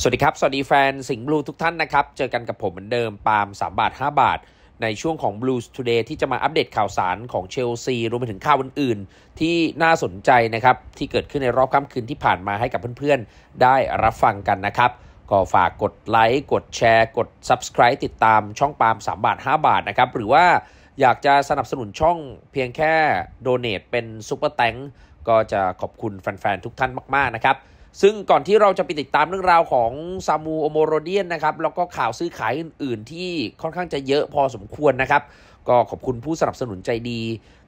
สวัสดีครับ สวัสดีแฟน สิงห์บลูทุกท่านนะครับ เจอกันกับผมเหมือนเดิม ปาล์ม3 บาท 5 บาท ในช่วงของ Blues Today ที่จะมาอัปเดตข่าวสารของเชลซี รวมไปถึงข่าวอื่น ๆ ที่น่าสนใจนะครับ ที่เกิดขึ้นในรอบค่ำคืนที่ผ่านมาให้กับเพื่อน ๆ ได้รับฟังกันนะครับ ก็ฝากกดไลค์กดแชร์กด Subscribe ติดตามช่องปาล์ม3 บาท5 บาทนะครับหรือว่าอยากจะสนับสนุนช่องเพียงแค่โดเน a t เป็นซุปเปอร์แตงก็จะขอบคุณแฟนๆทุกท่านมาก ๆ นะครับซึ่งก่อนที่เราจะไปติดตามเรื่องราวของซามูโอโมโรเดียนนะครับแล้วก็ข่าวซื้อขายอื่นๆที่ค่อนข้างจะเยอะพอสมควรนะครับ ก็ขอบคุณผู้สนับสนุนใจดี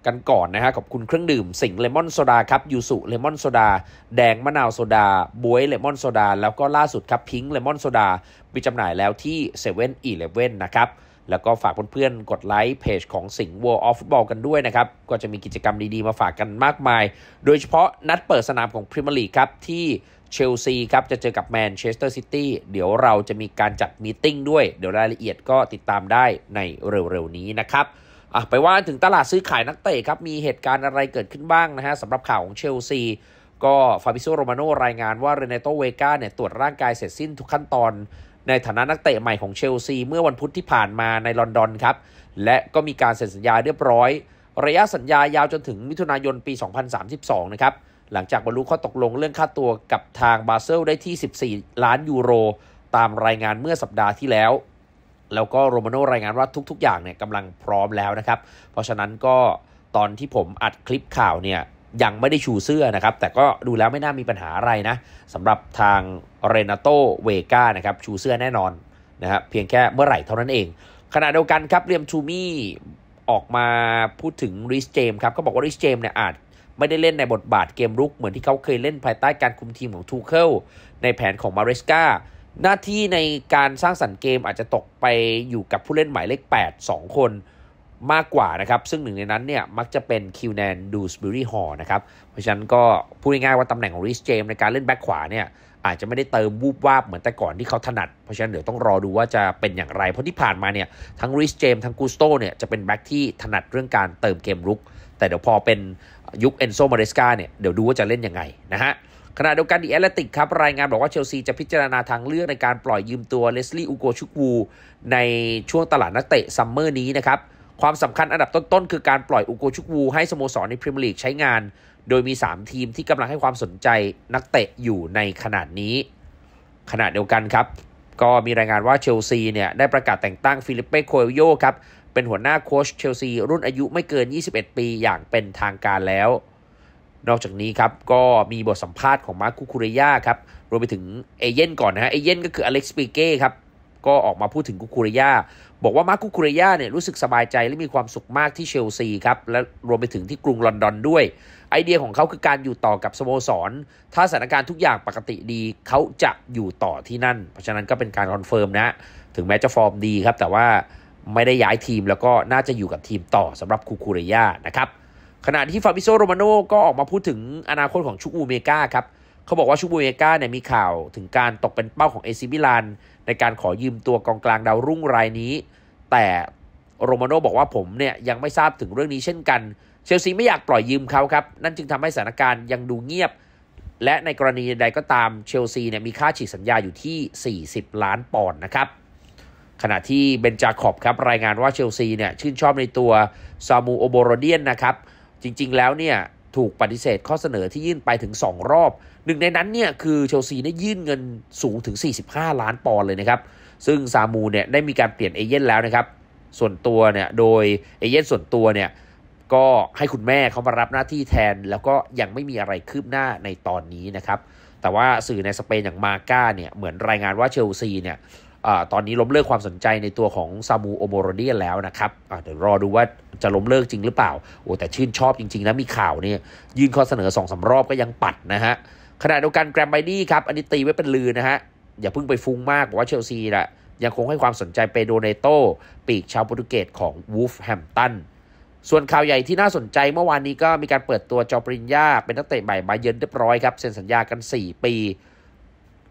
กันก่อนนะฮะขอบคุณเครื่องดื่มสิงเลมอนโซดาครับยูสุเลมอนโซดา แดงมะนาวโซดาบวยเลมอนโซดา แล้วก็ล่าสุดครับพิงค์เลมอนโซดามีจำหน่ายแล้วที่เซเว่นอีเลฟเว่นนะครับ แล้วก็ฝากเพื่อนๆกดไลค์เพจของสิงห์ World of Football กันด้วยนะครับก็จะมีกิจกรรมดีๆมาฝากกันมากมาย โดยเฉพาะนัดเปิดสนามของพรีเมียร์ลีกครับที่เชลซีครับ จะเจอกับแมนเชสเตอร์ซิตี้เดี๋ยวเราจะมีการจัดมีติ้งด้วยเดี๋ยวรายละเอียดก็ติดตามได้ในเร็วๆ นี้นะครับ ไปว่าถึงตลาดซื้อขายนักเตะครับ มีเหตุการณ์อะไรเกิดขึ้นบ้างนะฮะสำหรับข่าวของเชลซี ก็ฟาบิโซโรมาโนรายงานว่าเรเนโตเวกาเนี่ยตรวจร่างกายเสร็จสิ้นทุกขั้นตอน ในฐานะนักเตะใหม่ของเชลซี เมื่อวันพุธที่ผ่านมาในลอนดอนครับและก็มีการเซ็นสัญญาเรียบร้อย ระยะสัญญายาวจนถึงมิถุนายนปี 2032 นะครับหลังจากบรรลุข้อตกลงเรื่องค่าตัวกับทางบาเซลได้ที่ 14 ล้านยูโร ตามรายงานเมื่อสัปดาห์ที่แล้ว แล้วก็โรมาโนรายงานว่าทุกๆอย่างเนี่ยกำลังพร้อมแล้วนะครับ เพราะฉะนั้นก็ตอนที่ผมอัดคลิปข่าวเนี่ยยังไม่ได้ชูเสื้อนะครับ แต่ก็ดูแล้วไม่น่ามีปัญหาอะไรนะสำหรับทางเรนาโตเวกานะครับชูเสื้อแน่นอนนะครับเพียงแค่เมื่อไหร่เท่านั้นเอง ขณะเดียวกันครับเรียมทูมี่ออกมาพูดถึงริชเจมครับก็บอกว่าริชเจมเนี่ยอาจไม่ได้เล่นในบทบาทเกมรุก เหมือนที่เขาเคยเล่นภายใต้การคุมทีมของทูเคิลในแผนของมาเรสกาหน้าที่ในการสร้างสรรค์เกมอาจจะตกไปอยู่กับผู้เล่นหมายเลข 8 2 คนมากกว่านะครับ ซึ่งหนึ่งในนั้นเนี่ยมักจะเป็นคิวแนนดูสบิรีฮอร์นะครับเพราะฉะนั้นก็พูดง่ายๆว่าตำแหน่งของริสเจมในการเล่นแบ็คขวาเนี่ยอาจจะไม่ได้เติมวูบวาบเหมือนแต่ก่อนที่เขาถนัด เพราะฉะนั้นเดี๋ยวต้องรอดูว่าจะเป็นอย่างไรเพราะที่ผ่านมาเนี่ยทั้งริสเจมทั้งกูสโตเนี่ยจะเป็นแบ็คที่ถนัดเรื่องการเติมเกมรุกแต่เดี๋ยวพอเป็นยุคเอนโซมาเรสกาเนี่ย เดี๋ยวดูว่าจะเล่นยังไงนะฮะขณะเดียวกันดีแอตเลติกครับ รายงานบอกว่าเชลซีจะพิจารณาทางเลือกในการปล่อยยืมตัวเลสลี่อุโกชุกวูในช่วงตลาดนักเตะซัมเมอร์นี้นะครับ ความสำคัญอันดับต้น ๆ คือการปล่อยอุโกชุกวูให้สโมสรในพรีเมียร์ลีกใช้งาน โดยมี 3 ทีมที่กำลังให้ความสนใจนักเตะอยู่ในขนาดนี้ขณะเดียวกันครับก็มีรายงานว่าเชลซีเนี่ยได้ประกาศแต่งตั้งฟิลิปเป้โคเอโยครับเป็นหัวหน้าโค้ชเชลซี รุ่นอายุไม่เกิน 21 ปี อย่างเป็นทางการแล้ว นอกจากนี้ครับ ก็มีบทสัมภาษณ์ของมาร์คคูเรียครับ รวมไปถึงเอเย่นก่อนนะฮะเอเย่นก็คืออเล็กซ์ปีเก้ครับ ก็ออกมาพูดถึงกุคูเรียบอกว่ามาร์คคูเรียเนี่ยรู้สึกสบายใจ และมีความสุขมากที่เชลซีครับ และรวมไปถึงที่กรุงลอนดอนด้วย ไอเดียของเขาคือการอยู่ต่อกับสโมสร ถ้าสถานการณ์ทุกอย่างปกติดี เขาจะอยู่ต่อที่นั่นเพราะฉะนั้นก็เป็นการคอนเฟิร์มนะถึงแม้จะฟอร์มดีครับแต่ว่าไม่ได้ย้ายทีมแล้วก็น่าจะอยู่กับทีมต่อสำหรับคูคูเรียนะครับ ขณะที่ฟาบิโซโรมาโนก็ออกมาพูดถึงอนาคตของชุกูเมกาครับ เขาบอกว่าชุกูเมกาเนี่ยมีข่าวถึงการตกเป็นเป้าของเอซิมิลาน ในการขอยืมตัวกองกลางดาวรุ่งรายนี้ แต่โรมาโนบอกว่าผมเนี่ยยังไม่ทราบถึงเรื่องนี้เช่นกัน เชลซีไม่อยากปล่อยยืมเขาครับ นั่นจึงทำให้สถานการณ์ยังดูเงียบ และในกรณีใดก็ตามเชลซีเนี่ยมีค่าฉีกสัญญาอยู่ที่ 40 ล้านปอนด์นะครับขณะที่เบนจาคอบครับรายงานว่าเชลซีเนี่ยชื่นชอบในตัวซามูโอโบโรเดียนนะครับจริงๆแล้วเนี่ยถูกปฏิเสธข้อเสนอที่ยื่นไปถึง 2 รอบ หนึ่งในนั้นเนี่ยคือเชลซีได้ยื่นเงินสูงถึง 45 ล้านปอนด์เลยนะครับซึ่งซามูเนี่ยได้มีการเปลี่ยนเอเย่นแล้วนะครับ ส่วนตัวเนี่ยโดยเอเย่นส่วนตัวเนี่ยก็ให้คุณแม่เขามารับหน้าที่แทน แล้วก็ยังไม่มีอะไรคืบหน้าในตอนนี้นะครับ แต่ว่าสื่อในสเปนอย่างมาก้าเนี่ยเหมือนรายงานว่าเชลซีเนี่ยตอนนี้ล้มเลิกความสนใจในตัวของซามูโอโมโรเดียแล้วนะครับ เดี๋ยวรอดูว่าจะล้มเลิกจริงหรือเปล่า โอ้แต่ชื่นชอบจริงๆนะมีข่าวเนี่ยยื่นข้อเสนอสองสารอบก็ยังปัดนะฮะขณะเดียวกันแกรมไบดี้ครับ อันนี้ตีไว้เป็นลือนะฮะอย่าเพิ่งไปฟุ้งมากว่าเชลซีแหละยังคงให้ความสนใจเปโดเนโตปีกชาวโปรตุเกสของวูฟแฮมตัน ส่วนข่าวใหญ่ที่น่าสนใจเมื่อวานนี้ก็มีการเปิดตัวจอปริญญาเป็นนักเตะใหม่มาเยือนเรียบร้อยครับเซ็นสัญญากัน4ปี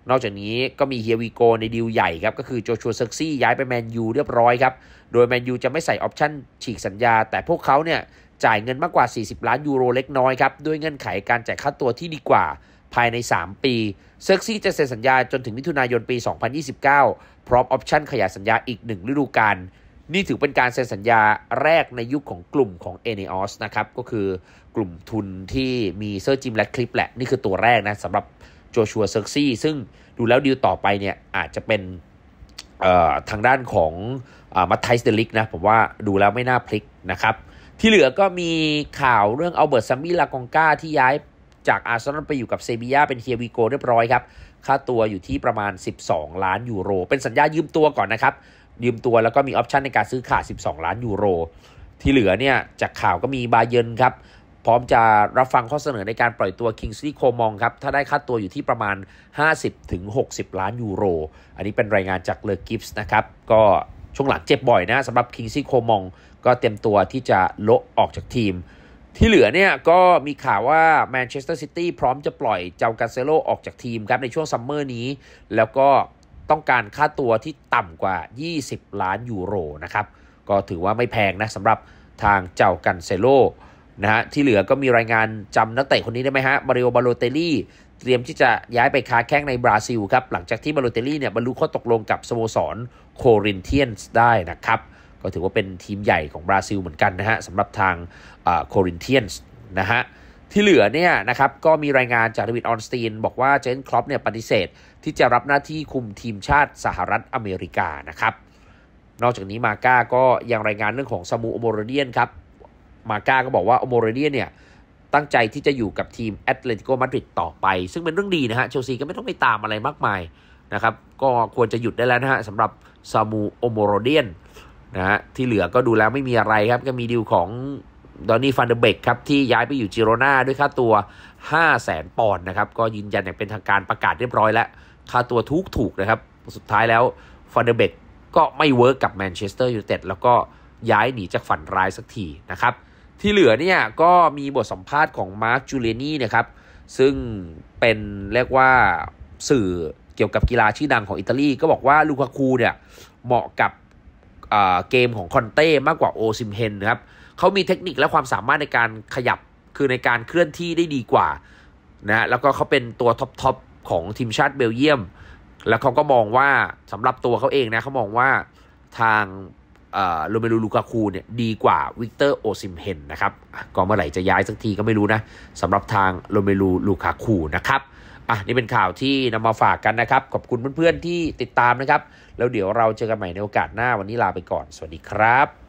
นอกจากนี้ก็มีเฮียวีโกในดีลใหญ่ครับ ก็คือโจชัวเซอร์ซี่ย้ายไปแมนยูเรียบร้อยครับ โดยแมนยูจะไม่ใส่ออปชั่นฉีกสัญญา แต่พวกเขาเนี่ยจ่ายเงินมากกว่า 40 ล้าน ยูโรเล็กน้อยครับ ด้วยเงื่อนไขการจ่ายค่าตัวที่ดีกว่าภายใน 3 ปีเซอร์ซี่จะเซ็นสัญญาจนถึงมิถุนายนปี 2029 พร้อมออปชั่นขยายสัญญาอีก1ฤดูกาลนี่ถือเป็นการเซ็นสัญญาแรกในยุคขของกลุ่มของเอเนอสนะครับก็คือกลุ่มทุนที่มีเซอร์จิมและคลิปแหละนี่คือตัวแรกนะสำหรับโจชัวเซอร์ซี่ซึ่งดูแล้วดีลต่อไปเนี่ย อาจจะเป็นทางด้านของมัตไทสเดลิกนะ ผมว่าดูแล้วไม่น่าพลิกนะครับ ที่เหลือก็มีข่าวเรื่องเอาเบิร์ตซัมบี้ลากองกาที่ย้ายจากอาร์เซนอลไปอยู่กับเซบียาเป็นเฮียวิโกเรียบร้อยครับ ค่าตัวอยู่ที่ประมาณ 12 ล้านยูโร เป็นสัญญายืมตัวก่อนนะครับยืมตัวแล้วก็มีออปชันในการซื้อขาด12 ล้านยูโร ที่เหลือเนี่ยจากข่าวก็มีบาเยนครับพร้อมจะรับฟังข้อเสนอในการปล่อยตัวคิงส์ลีโคมองครับ ถ้าได้ค่าตัวอยู่ที่ประมาณ 50-60 ล้านยูโร อันนี้เป็นรายงานจากเลอกิฟส์นะครับ ก็ช่วงหลังเจ็บบ่อยนะสำหรับคิงซี่โคมอง ก็เต็มตัวที่จะโละออกจากทีม ที่เหลือเนี่ยก็มีข่าวว่าแมนเชสเตอร์ซิตี้พร้อมจะปล่อยเจ้ากาเซโลออกจากทีมครับ ในช่วงซัมเมอร์นี้ แล้วก็ต้องการค่าตัวที่ต่ำกว่า 20 ล้านยูโรนะครับ ก็ถือว่าไม่แพงนะสำหรับทางเจ้ากันเซโลนะฮะที่เหลือก็มีรายงานจำนักเตะคนนี้ได้ไหมฮะมาริโอบาโลเตลี่เตรียมที่จะย้ายไปค้าแข้งในบราซิลครับ หลังจากที่บาโลเตลี่เนี่ยบรรลุข้อตกลงกับสโมสรโครินเทียนส์ได้นะครับ ก็ถือว่าเป็นทีมใหญ่ของบราซิลเหมือนกันนะฮะสำหรับทางโครินเทียนส์นะฮะ ที่เหลือเนี่ยนะครับก็มีรายงานจากดวิดออนสตีนบอกว่าเจนคลอปเนี่ยปฏิเสธที่จะรับหน้าที่คุมทีมชาติสหรัฐอเมริกานะครับนอกจากนี้มาก้าก็ยังรายงานเรื่องของซามูโอโมโรเดียนครับมาก้าก็บอกว่าโอโมเรเดียเนี่ย ตั้งใจที่จะอยู่กับทีมแอตเลติโกมาดริดต่อไป ซึ่งเป็นเรื่องดีนะฮะ เชลซีก็ไม่ต้องไปตามอะไรมากมายนะครับก็ควรจะหยุดได้แล้วนะฮะสำหรับซามูโอโมโรเดียนนะฮะที่เหลือก็ดูแล้วไม่มีอะไรครับ ก็มีดีลของดอนนี่ฟันเดเบกครับ ที่ย้ายไปอยู่จิโรนาด้วยค่าตัว 5 0 0แสนปอนด์นะครับ ก็ยืนยันอย่างเป็นทางการประกาศเรียบร้อยแล้ว ค่าตัวทุกถูกนะครับสุดท้ายแล้วฟันเดเบกก็ไม่เวิร์กกับแมนเชสเตอร์ยูไนเต็ดแล้วก็ย้ายหนีจากฝันร้ายสักทีนะครับที่เหลือเนี่ยก็มีบทสัมภาษณ์ของมาร์คจูเลนี่นะครับซึ่งเป็นเรียกว่าสื่อเกี่ยวกับกีฬาชื่อดังของอิตาลีก็บอกว่าลูคาคูเนี่ยเหมาะกับเกมของคอนเต้มากกว่าโอซิมเฮนนะครับเขามีเทคนิคและความสามารถในการขยับคือในการเคลื่อนที่ได้ดีกว่านะแล้วก็เขาเป็นตัวท็อปทอปของทีมชาติเบลเยียมแล้วเขาก็มองว่าสำหรับตัวเขาเองนะเขามองว่าทางโรเมลูลูกาคูเนี่ยดีกว่าวิกเตอร์โอซิมเฮนนะครับก็เมื่อไหร่จะย้ายสักทีก็ไม่รู้นะสำหรับทางโรเมลูลูกาคูนะครับอ่ะนี่เป็นข่าวที่นำมาฝากกันนะครับ ขอบคุณเพื่อนๆ ที่ติดตามนะครับ แล้วเดี๋ยวเราเจอกันใหม่ในโอกาสหน้าวันนี้ลาไปก่อนสวัสดีครับ